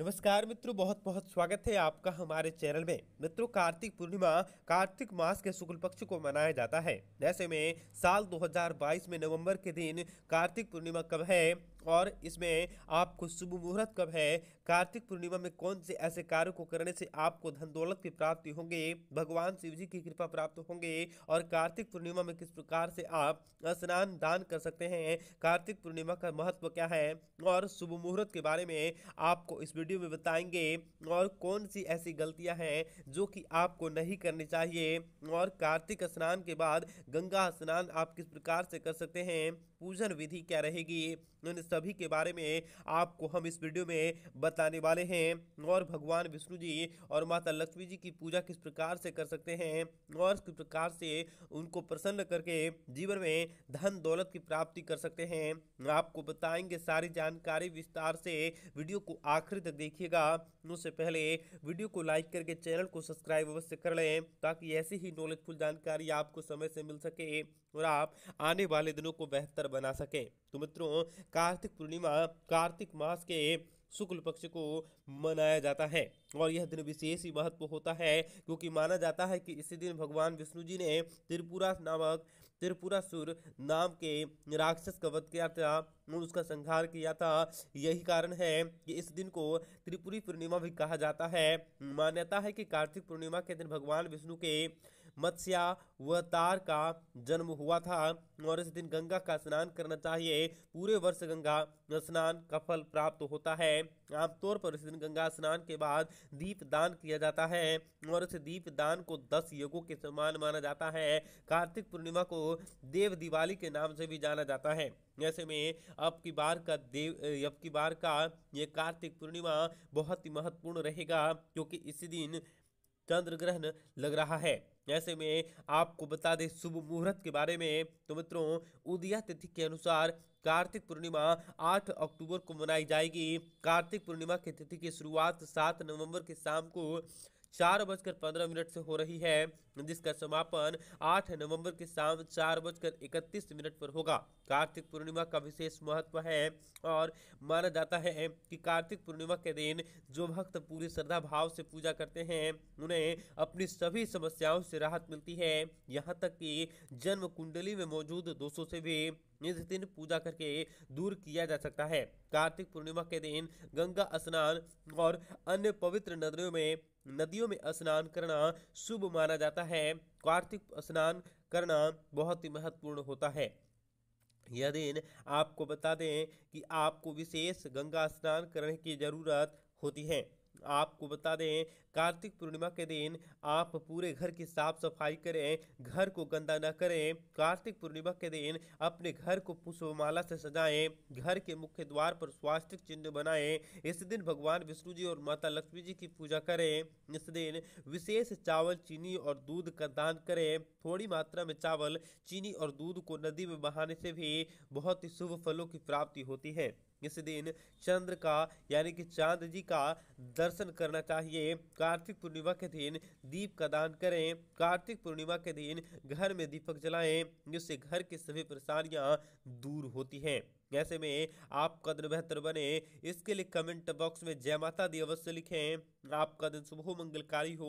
नमस्कार मित्रों बहुत बहुत स्वागत है आपका हमारे चैनल में मित्रों कार्तिक पूर्णिमा कार्तिक मास के शुक्ल पक्ष को मनाया जाता है ऐसे में साल 2022 में नवंबर के दिन कार्तिक पूर्णिमा कब है और इसमें आपको शुभ मुहूर्त कब है कार्तिक पूर्णिमा में कौन से ऐसे कार्य को करने से आपको धन दौलत की प्राप्ति होंगे भगवान शिव जी की कृपा प्राप्त होंगे और कार्तिक पूर्णिमा में किस प्रकार से आप स्नान दान कर सकते हैं कार्तिक पूर्णिमा का महत्व क्या है और शुभ मुहूर्त के बारे में आपको इस वीडियो में बताएंगे और कौन सी ऐसी गलतियां हैं जो कि आपको नहीं करनी चाहिए और कार्तिक स्नान के बाद गंगा स्नान आप किस प्रकार से कर सकते हैं पूजन विधि क्या रहेगी इन सब सभी के बारे में आपको हम इस वीडियो में बताने वाले हैं और भगवान विष्णु जी और माता लक्ष्मी जी की पूजा किस प्रकार से कर सकते हैं और किस प्रकार से उनको प्रसन्न करके जीवन में धन दौलत की प्राप्ति कर सकते हैं आपको बताएंगे सारी जानकारी विस्तार से वीडियो को आखिर तक देखिएगा उससे पहले वीडियो को लाइक करके चैनल को सब्सक्राइब अवश्य कर लें ताकि ऐसी ही नॉलेजफुल जानकारी आपको समय से मिल सके और आप आने वाले दिनों को बेहतर बना सकें तो मित्रों कार्तिक कार्तिक पूर्णिमा कार्तिक मास के शुक्ल पक्ष को मनाया जाता है और यह दिन विशेष ही महत्व होता है क्योंकि माना जाता है कि इसी दिन भगवान विष्णु जी ने त्रिपुरा नामक त्रिपुरासुर नाम के राक्षस का वध किया था और उसका संहार किया था यही कारण है कि इस दिन को त्रिपुरी पूर्णिमा भी कहा जाता है मान्यता है कि कार्तिक पूर्णिमा के दिन भगवान विष्णु के मत्स्यावतार का जन्म हुआ था और इस दिन गंगा का स्नान करना चाहिए पूरे वर्ष गंगा स्नान का फल प्राप्त होता है आमतौर पर इस दिन गंगा स्नान के बाद दीप दान किया जाता है और इस दीप दान को दस योगों के समान माना जाता है कार्तिक पूर्णिमा को देव दिवाली के नाम से भी जाना जाता है ऐसे में अब की बार का देव अब की बार का ये कार्तिक पूर्णिमा बहुत ही महत्वपूर्ण रहेगा क्योंकि इसी दिन चंद्र ग्रहण लग रहा है ऐसे में आपको बता दें शुभ मुहूर्त के बारे में तो मित्रों उदया तिथि के अनुसार कार्तिक पूर्णिमा 8 अक्टूबर को मनाई जाएगी कार्तिक पूर्णिमा की तिथि की शुरुआत 7 नवंबर के शाम को चार बजकर पंद्रह मिनट से हो रही है जिसका समापन आठ नवंबर के शाम चार बजकर इकतीस मिनट पर होगा कार्तिक पूर्णिमा का विशेष महत्व है और माना जाता है कि कार्तिक पूर्णिमा के दिन जो भक्त पूरी श्रद्धा भाव से पूजा करते हैं उन्हें अपनी सभी समस्याओं से राहत मिलती है यहाँ तक कि जन्म कुंडली में मौजूद दोषों से भी इस दिन पूजा करके दूर किया जा सकता है कार्तिक पूर्णिमा के दिन गंगा स्नान और अन्य पवित्र नदियों में नदियों में स्नान करना शुभ माना जाता है कार्तिक स्नान करना बहुत ही महत्वपूर्ण होता है यह दिन आपको बता दें कि आपको विशेष गंगा स्नान करने की ज़रूरत होती है आपको बता दें कार्तिक पूर्णिमा के दिन आप पूरे घर की साफ सफाई करें घर को गंदा न करें कार्तिक पूर्णिमा के दिन अपने घर को पुष्पमाला से सजाएं घर के मुख्य द्वार पर स्वास्थ्य चिन्ह बनाएं इस दिन भगवान विष्णु जी और माता लक्ष्मी जी की पूजा करें इस दिन विशेष चावल चीनी और दूध का दान करें थोड़ी मात्रा में चावल चीनी और दूध को नदी में बहाने से भी बहुत ही शुभ फलों की प्राप्ति होती है इस दिन चंद्र का यानी कि चांद जी का दर्शन करना चाहिए कार्तिक पूर्णिमा के दिन दीप का दान करें कार्तिक पूर्णिमा के दिन घर में दीपक जलाएं जिससे घर की सभी परेशानियां दूर होती हैं ऐसे में आप कदर बेहतर बने इसके लिए कमेंट बॉक्स में जय माता दी अवश्य लिखें आपका दिन शुभ मंगलकारी हो